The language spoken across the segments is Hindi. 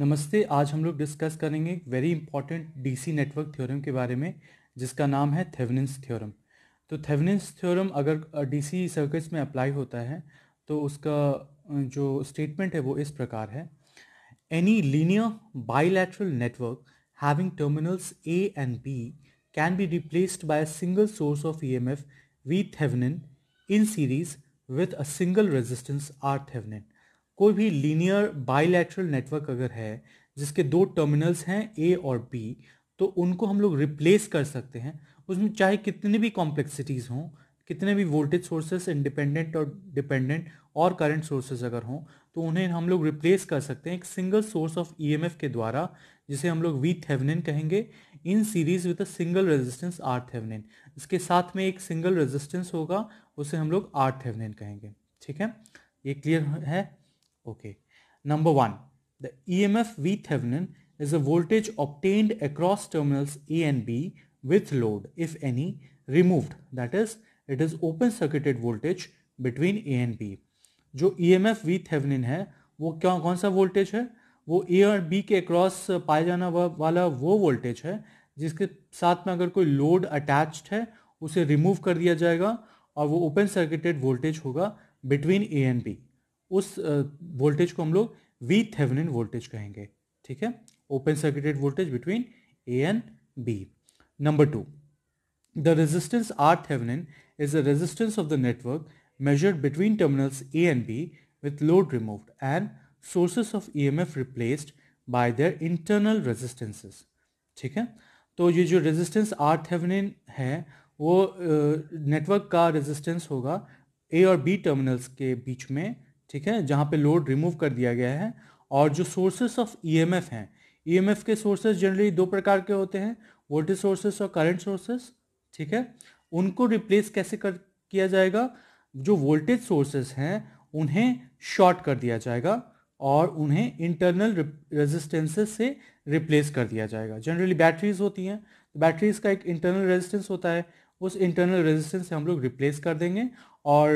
नमस्ते आज हम लोग डिस्कस करेंगे एक very important DC network theorem के बारे में जिसका नाम है थेवनिन्स थ्योरम तो थेवनिन्स थ्योरम अगर डीसी सर्किट्स में अप्लाई होता है तो उसका जो स्टेटमेंट है वो इस प्रकार है any linear bilateral network having terminals A and B can be replaced by a single source of E M F V Thevenin in series with a single resistance R Thevenin कोई भी लीनियर बाइलैटरल नेटवर्क अगर है जिसके दो टर्मिनल्स हैं ए और बी तो उनको हम लोग रिप्लेस कर सकते हैं उसमें चाहे कितने भी कॉम्प्लेक्सिटीज़ हों कितने भी वोल्टेज सोर्सेस इंडिपेंडेंट और डिपेंडेंट और करंट सोर्सेज अगर हों तो उन्हें हम लोग रिप्लेस कर सकते हैं एक सिंगल सोर्स ऑफ ई के द्वारा जिसे हम लोग वी थेवनिन कहेंगे in series with a single resistance R Thevenin इसके साथ में एक सिंगल रेजिस्टेंस होगा उसे हम लोग आर थेवनिन कहेंगे ठीक है ये क्लियर है Okay. Number 1 the EMF V Thevenin is a voltage obtained across terminals A and B with load, if any, removed. That is, it is open circuited voltage between A and B. जो E M F V Thevenin है वो क्या कौन सा वोल्टेज है वो ए और बी के अक्रॉस पाया जाना वाला वो वोल्टेज है जिसके साथ में अगर कोई लोड अटैच्ड है उसे रिमूव कर दिया जाएगा और वो ओपन सर्किटेड वोल्टेज होगा बिटवीन ए एंड बी उस वोल्टेज को हम लोग वी थेवनिन वोल्टेज कहेंगे ठीक है open circuited voltage between A and B number two the resistance R Thevenin is the resistance of the network between terminals A and B with load remove and sources of E M F replaced by their internal resistances ठीक है तो ये जो रेजिस्टेंस आर थेवनिन है वो नेटवर्क uh, का रेजिस्टेंस होगा ए और बी टर्मिनल्स के बीच में ठीक है जहाँ पे लोड रिमूव कर दिया गया है और जो सोर्सेस ऑफ ईएमएफ हैं ईएमएफ e के सोर्सेज जनरली दो प्रकार के होते हैं वोल्टेज सोर्सेस और करंट सोर्सेस ठीक है उनको रिप्लेस कैसे कर किया जाएगा जो वोल्टेज सोर्सेस हैं उन्हें शॉर्ट कर दिया जाएगा और उन्हें इंटरनल रेजिस्टेंसेस से रिप्लेस कर दिया जाएगा जनरली बैटरीज होती हैं तो बैटरीज का एक इंटरनल रेजिस्टेंस होता है उस इंटरनल रेजिस्टेंस से हम लोग रिप्लेस कर देंगे और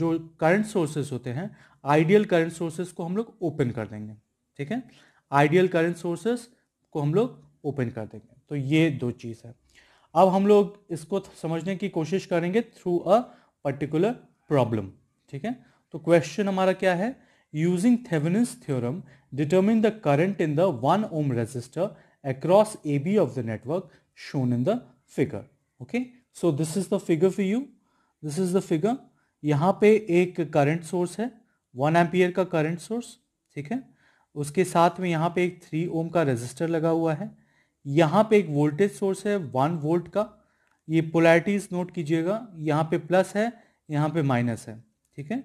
जो करंट सोर्सेज होते हैं आइडियल करंट सोर्सेस को हम लोग ओपन कर देंगे ठीक है आइडियल करंट सोर्सेस को हम लोग ओपन कर देंगे तो ये दो चीज़ है अब हम लोग इसको समझने की कोशिश करेंगे थ्रू अ पर्टिकुलर प्रॉब्लम ठीक है तो क्वेश्चन हमारा क्या है using Thevenin's theorem determine the current in the one ohm resistor A B of the network shown in the figure okay so this is the figure for you this is the figure यहाँ पे एक करंट सोर्स है वन एम्पियर का करंट सोर्स ठीक है उसके साथ में यहाँ पे एक थ्री ओम का रजिस्टर लगा हुआ है यहाँ पे एक वोल्टेज सोर्स है वन वोल्ट का ये पोलैरिटीज़ नोट कीजिएगा यहाँ पे प्लस है यहाँ पे माइनस है ठीक है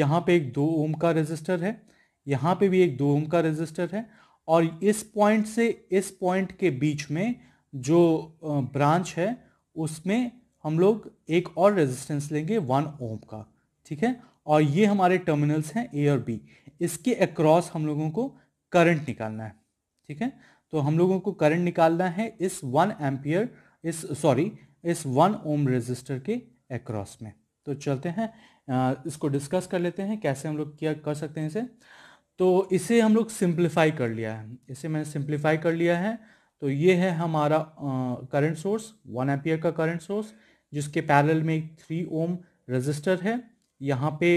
यहाँ पे एक दो ओम का रजिस्टर है यहाँ पे भी एक दो ओम का रजिस्टर है और इस पॉइंट से इस पॉइंट के बीच में जो ब्रांच है उसमें हम लोग एक और रेजिस्टेंस लेंगे वन ओम का ठीक है और ये हमारे टर्मिनल्स हैं ए और बी इसके अक्रॉस हम लोगों को करंट निकालना है ठीक है तो हम लोगों को करंट निकालना है इस वन एम्पियर इस सॉरी इस वन ओम रेजिस्टर के अक्रॉस में तो चलते हैं इसको डिस्कस कर लेते हैं कैसे हम लोग क्या कर सकते हैं इसे तो इसे हम लोग सिंप्लीफाई कर लिया है इसे मैंने सिंप्लीफाई कर लिया है तो ये है हमारा करंट सोर्स वन एम्पियर का करंट सोर्स जिसके पैरल में एक थ्री ओम रजिस्टर है यहाँ पे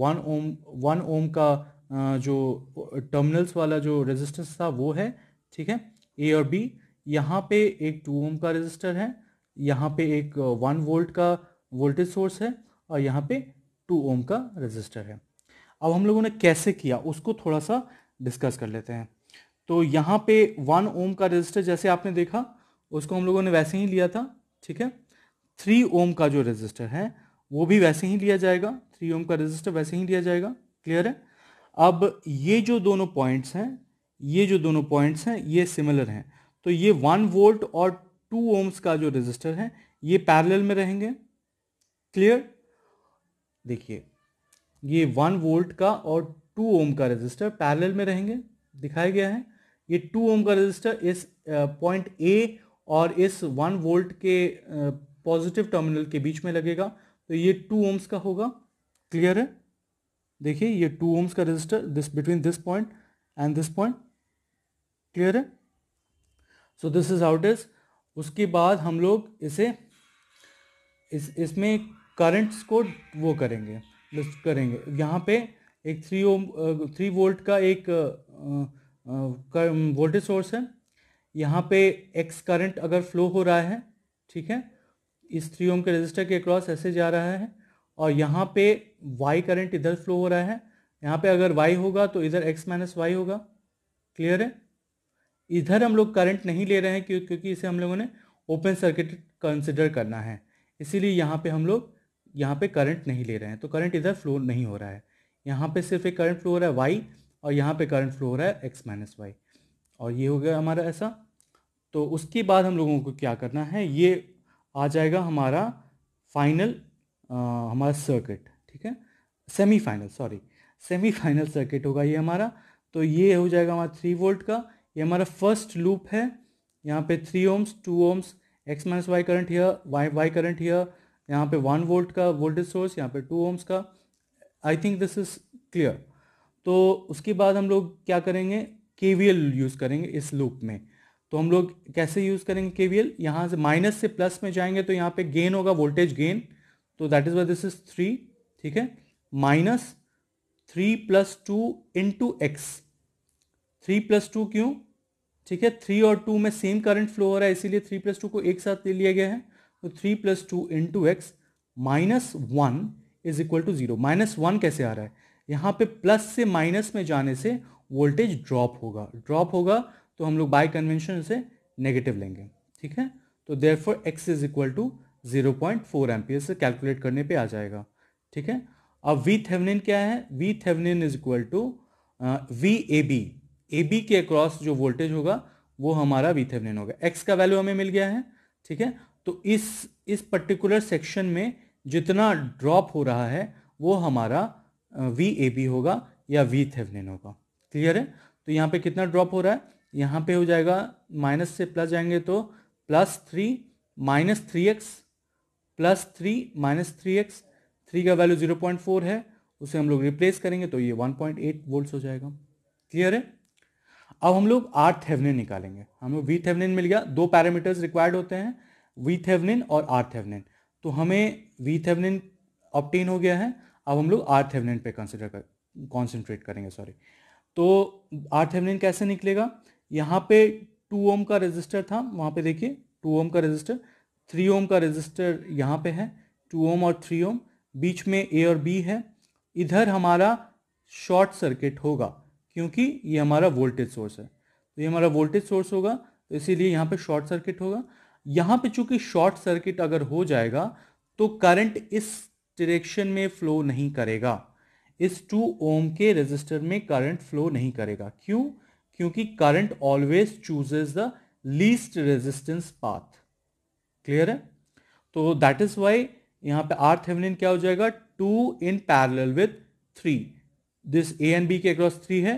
वन ओम वन ओम का जो टर्मिनल्स वाला जो रेजिस्टेंस था वो है ठीक है ए और बी यहाँ पे एक टू ओम का रेजिस्टर है यहाँ पे एक वन वोल्ट का वोल्टेज सोर्स है और यहाँ पे टू ओम का रेजिस्टर है अब हम लोगों ने कैसे किया उसको थोड़ा सा डिस्कस कर लेते हैं तो यहाँ पे वन ओम का रेजिस्टर जैसे आपने देखा उसको हम लोगों ने वैसे ही लिया था ठीक है थ्री ओम का जो रेजिस्टर है वो भी वैसे ही लिया जाएगा थ्री ओम का रजिस्टर वैसे ही लिया जाएगा क्लियर है अब ये जो दोनों पॉइंट्स हैं ये जो दोनों पॉइंट्स हैं ये सिमिलर हैं तो ये वन वोल्ट और टू ओम्स का जो रजिस्टर है ये पैरेलल में रहेंगे क्लियर देखिए ये वन वोल्ट का और टू ओम का रजिस्टर पैरेलल में रहेंगे दिखाया गया है ये टू ओम का रजिस्टर इस पॉइंट ए और इस वन वोल्ट के पॉजिटिव टर्मिनल के बीच में लगेगा तो ये टू ओम्स का होगा क्लियर है देखिए ये टू ओम्स का resistor this between this point and this point clear है so this is out is उसके बाद हम लोग इसे इस इसमें करंट्स को वो करेंगे लिस्ट करेंगे यहाँ पे एक थ्री ओम थ्री वोल्ट का एक वोल्टेज सोर्स है यहाँ पे एक्स करंट अगर फ्लो हो रहा है ठीक है इस थ्री ओम के रजिस्टर के क्रॉस ऐसे जा रहा है और यहाँ पे वाई करंट इधर फ्लो हो रहा है यहाँ पे अगर वाई होगा तो इधर एक्स माइनस वाई होगा क्लियर है इधर हम लोग करंट नहीं ले रहे हैं क्यों क्योंकि इसे हम लोगों ने ओपन सर्किट कंसिडर करना है इसीलिए यहाँ पे हम लोग यहाँ पे करंट नहीं ले रहे हैं तो करंट इधर फ्लो नहीं हो रहा है यहाँ पे सिर्फ एक करंट फ्लो हो रहा है वाई और यहाँ पे करंट फ्लो हो रहा है एक्स माइनस वाई और ये हो गया हमारा ऐसा तो उसके बाद हम लोगों को क्या करना है ये आ जाएगा हमारा फाइनल हमारा सर्किट ठीक है semi final sorry semi final circuit होगा ये हमारा तो ये हो जाएगा हमारा थ्री वोल्ट का ये हमारा फर्स्ट लूप है यहाँ पे three ohms two ohms X minus Y current here Y Y current here यहाँ पे वन वोल्ट का वोल्टेज सोर्स यहाँ पे टू ओम्स का I think this is clear तो उसके बाद हम लोग क्या करेंगे के यूज़ करेंगे इस लूप में तो हम लोग कैसे यूज़ करेंगे के वी एल यहाँ से माइनस से प्लस में जाएंगे तो यहाँ पे गेन होगा वोल्टेज गेन तो that is Y this is three ठीक है minus three plus two into X three plus two क्यों ठीक है थ्री और टू में सेम करंट फ्लो हो रहा है इसीलिए थ्री प्लस टू को एक साथ ले लिया गया है तो three plus two into X minus one is equal to zero minus one कैसे आ रहा है यहाँ पे प्लस से माइनस में जाने से वोल्टेज ड्रॉप होगा ड्रॉप होगा तो हम लोग बाई कन्वेंशन से नेगेटिव लेंगे ठीक है तो there for X is equal to zero point four M से कैलकुलेट करने पे आ जाएगा ठीक है अब वी थेवनिन क्या है V Thevenin is equal to V A B A B के अक्रॉस जो वोल्टेज होगा वो हमारा वी थेवनिन होगा एक्स का वैल्यू हमें मिल गया है ठीक है तो इस इस पर्टिकुलर सेक्शन में जितना ड्रॉप हो रहा है वो हमारा वी ए बी होगा या वी थेवनिन होगा क्लियर है तो यहाँ पे कितना ड्रॉप हो रहा है यहाँ पे हो जाएगा माइनस से प्लस जाएंगे तो plus three minus three X plus three minus three X three का वैल्यू जीरो पॉइंट फोर है उसे हम लोग रिप्लेस करेंगे तो ये वन पॉइंट एट वोल्ट हो जाएगा क्लियर है अब हम लोग आर थेवनिन निकालेंगे लोग वी थेवनिन मिल गया दो पैरामीटर्स रिक्वायर्ड होते हैं वी थेवनिन और आर थेवनिन तो हमें वी थेवनिन ऑप्टेन हो गया है अब हम लोग आर थेवनिन पे कंसिडर कर कॉन्सेंट्रेट करेंगे सॉरी तो आर थेवनिन कैसे निकलेगा यहाँ पे टू ओम का रजिस्टर था वहाँ पे देखिए टू ओम का रजिस्टर थ्री ओम का रजिस्टर यहाँ पे है टू ओम और थ्री ओम बीच में ए और बी है इधर हमारा शॉर्ट सर्किट होगा क्योंकि ये हमारा वोल्टेज सोर्स है तो ये हमारा वोल्टेज सोर्स होगा तो इसीलिए यहाँ पे शॉर्ट सर्किट होगा यहाँ पे चूंकि शॉर्ट सर्किट अगर हो जाएगा तो करंट इस डायरेक्शन में फ्लो नहीं करेगा इस टू ओम के रजिस्टर में करंट फ्लो नहीं करेगा क्यों क्योंकि current always chooses the least resistance path clear है तो दैट इज वाई यहां पे आर थेवनिन क्या हो जाएगा two in parallel with three this A and B के अक्रॉस थ्री है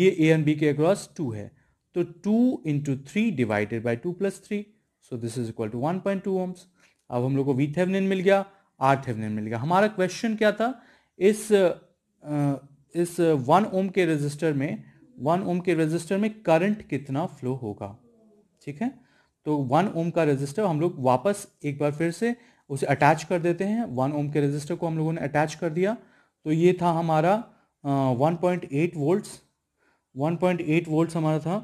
ये ए एन बी के अक्रॉस टू है तो two into three divided by two plus three so this is equal to one point two ohms अब हम लोग को वी थेवनिन मिल गया आर थेवनिन मिल गया हमारा क्वेश्चन क्या था इस इस वन ओम के रजिस्टर में वन ओम के रेजिस्टर में करंट कितना फ्लो होगा ठीक है तो वन ओम का रेजिस्टर हम लोग वापस एक बार फिर से उसे अटैच कर देते हैं वन ओम के रेजिस्टर को हम लोगों ने अटैच कर दिया तो ये था हमारा one point eight volts one point eight volts हमारा था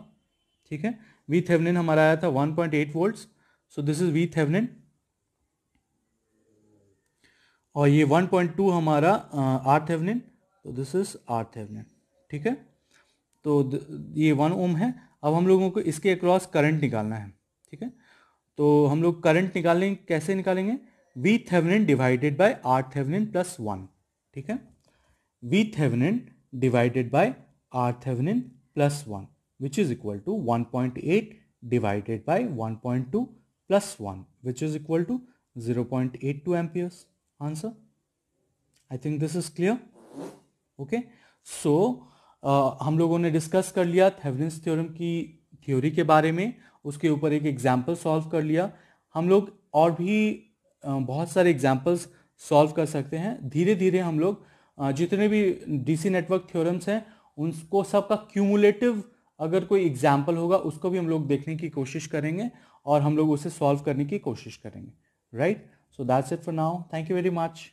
ठीक है वी थेवनिन हमारा आया था one point eight volts so this is V Thevenin और ये वन पॉइंट टू हमारा आर थेवनिन तो दिस इज आर थेवनिन ठीक है तो ये वन ओम है अब हम लोगों को इसके अक्रॉस करंट निकालना है ठीक है तो हम लोग करंट निकालेंगे कैसे निकालेंगे V Thevenin divided by R Thevenin plus one ठीक है V Thevenin divided by R Thevenin plus one which is equal to one point eight divided is one point two plus one which is equal to zero point eight two amperes answer I think this is clear okay so हम लोगों ने डिस्कस कर लिया थेवनिस थ्योरम की थ्योरी के बारे में उसके ऊपर एक एग्जाम्पल सॉल्व कर लिया हम लोग और भी बहुत सारे एग्जाम्पल्स सॉल्व कर सकते हैं धीरे धीरे हम लोग जितने भी डीसी नेटवर्क थ्योरम्स हैं उनको सबका क्यूमुलेटिव अगर कोई एग्जाम्पल होगा उसको भी हम लोग देखने की कोशिश करेंगे और हम लोग उसे सॉल्व करने की कोशिश करेंगे right so that's it for now thank you very much